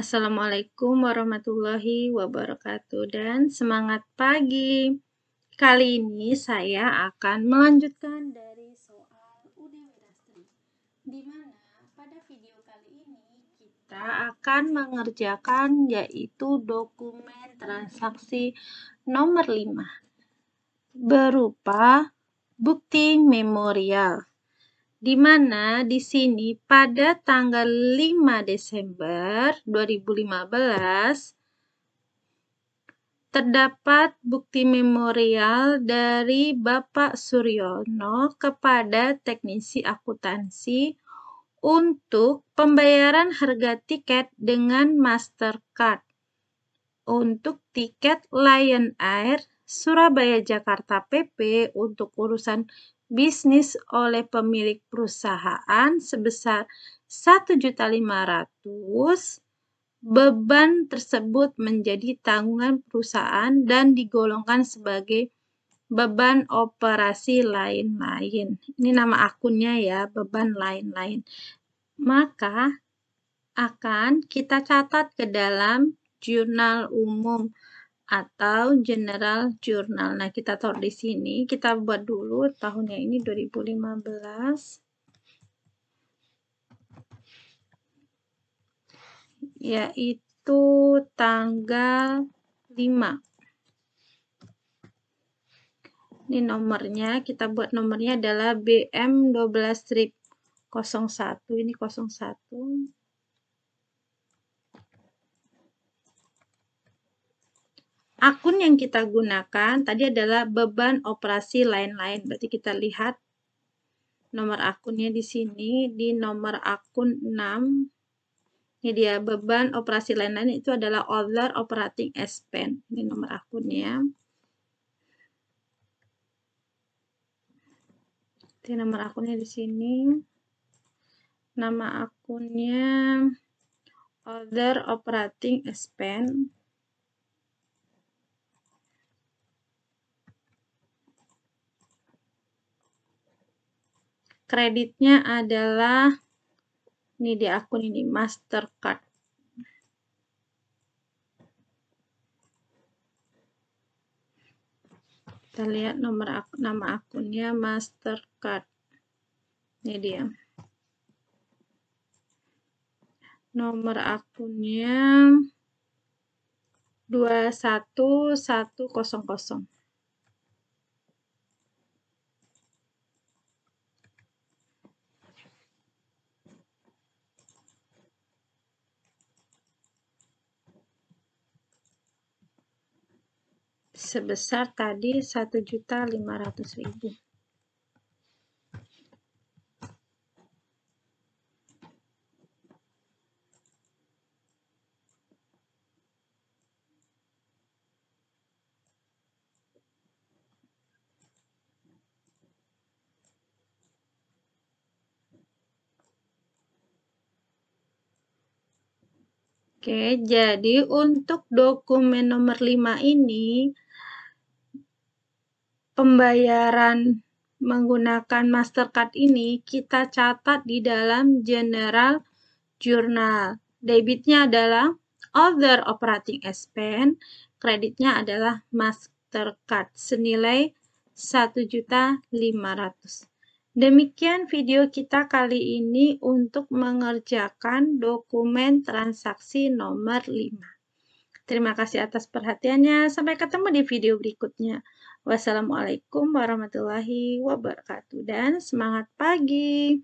Assalamualaikum warahmatullahi wabarakatuh dan semangat pagi. Kali ini saya akan melanjutkan dari soal UD Wirastri. Di mana pada video kali ini kita akan mengerjakan yaitu dokumen transaksi nomor 5 berupa bukti memorial di mana di sini pada tanggal 5 Desember 2015 terdapat bukti memorial dari Bapak Suryono kepada teknisi akuntansi untuk pembayaran harga tiket dengan Mastercard untuk tiket Lion Air Surabaya Jakarta PP untuk urusan bisnis oleh pemilik perusahaan sebesar 1.500 beban tersebut menjadi tanggungan perusahaan dan digolongkan sebagai beban operasi lain-lain. Ini nama akunnya ya, beban lain-lain. Maka akan kita catat ke dalam jurnal umum atau General Journal. Nah, kita taruh di sini. Kita buat dulu tahunnya ini 2015. Yaitu tanggal 5. Ini nomornya, kita buat nomornya adalah BM 12 01. Ini 01. Akun yang kita gunakan tadi adalah beban operasi lain-lain. Berarti kita lihat nomor akunnya di sini di nomor akun 6. Ini dia beban operasi lain-lain itu adalah order operating expense. Ini nomor akunnya. Ini nomor akunnya di sini. Nama akunnya other operating expense. kreditnya adalah ini di akun ini Mastercard. Kita lihat nomor akun, nama akunnya Mastercard. Ini dia. Nomor akunnya 21100. sebesar tadi 1.500.000. Oke, jadi untuk dokumen nomor 5 ini pembayaran menggunakan Mastercard ini kita catat di dalam General Journal. Debitnya adalah Other Operating Expense, kreditnya adalah Mastercard senilai 1.500. Demikian video kita kali ini untuk mengerjakan dokumen transaksi nomor 5. Terima kasih atas perhatiannya. Sampai ketemu di video berikutnya. Wassalamualaikum warahmatullahi wabarakatuh dan semangat pagi.